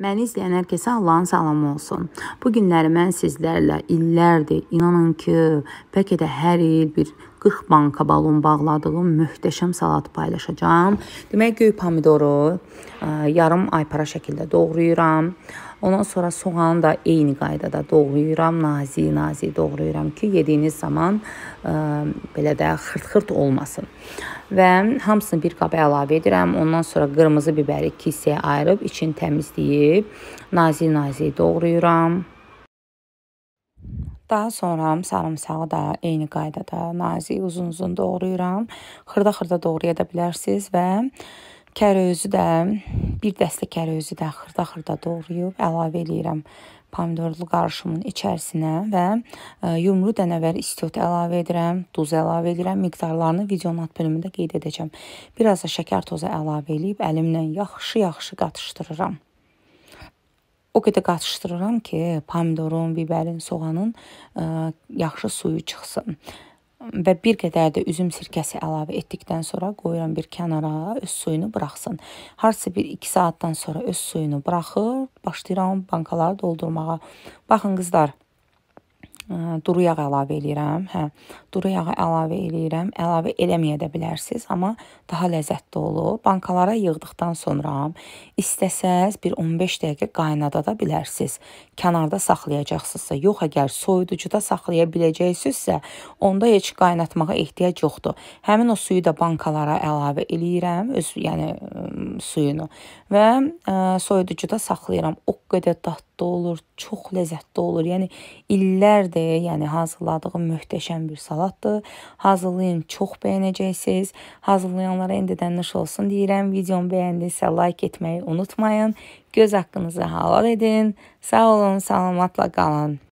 Məni izləyən hər kəsə Allahın salamı olsun. Bu günləri mən sizlərlə illərdir, inanın ki, bəlkə də hər il bir 40 banka balon bağladığım möhtəşəm salat paylaşacağam. Demək, göy pomidoru yarım aypara şəkildə doğrayıram. Ondan sonra soğanı da eyni qaydada doğrayıram, nazik-nazik doğrayıram ki, yediyiniz zaman ə, belə də xırt-xırt olmasın. Və hamısını bir qaba əlavə edirəm. Ondan sonra qırmızı bibəri iki hissəyə ayırıb, içini təmizləyib, nazik-nazik doğrayıram. Daha sonra sarımsağı da eyni qaydada nazik uzun-uzun doğrayıram. Xırda-xırda doğraya da bilərsiniz və kərözü də bir dəstə kərəvüzü də xırda-xırda doğrayıb əlavə eləyirəm pomidorlu qarışımın içərisinə və e, yumru dənəvər istiot əlavə edirəm, duz əlavə edirəm. Miqdarlarını videonun alt bölümündə qeyd edəcəm. Bir az da şəkər tozu əlavə eləyib əlimlə yaxşı-yaxşı qatışdırıram. O qədər qatışdırıram ki, pomidorun, biberin, soğanın ə, e, yaxşı suyu çıxsın və bir qədər də üzüm sirkəsi əlavə etdikdən sonra qoyuram bir kənara, öz suyunu buraxsın. Harsa bir 2 saatdan sonra öz suyunu buraxır, başlayıram bankaları doldurmağa. Baxın qızlar, duru yağ əlavə eləyirəm. Hə, duru yağı əlavə eləyirəm. Əlavə eləməyə də bilərsiz, amma daha ləzzətli olur. Bankalara yığdıqdan sonra istəsəz bir 15 dəqiqə qaynada da bilərsiz. Kənarda saxlayacaqsınızsa, yox əgər soyuducuda saxlaya biləcəksinizsə, onda heç qaynatmağa ehtiyac yoxdur. Həmin o suyu da bankalara əlavə eləyirəm. Öz, yəni suyunu və ə, e, soyuducuda saxlayıram. O qədər dadlı olur, çox ləzzətli olur. Yəni illərdir, yəni hazırladığım möhtəşəm bir salatdır. Hazırlayın, çox bəyənəcəksiniz. Hazırlayanlara indidən nuş olsun deyirəm. Videomu bəyəndinizsə like etməyi unutmayın. Göz haqqınızı halal edin. Sağ olun, salamatla qalın.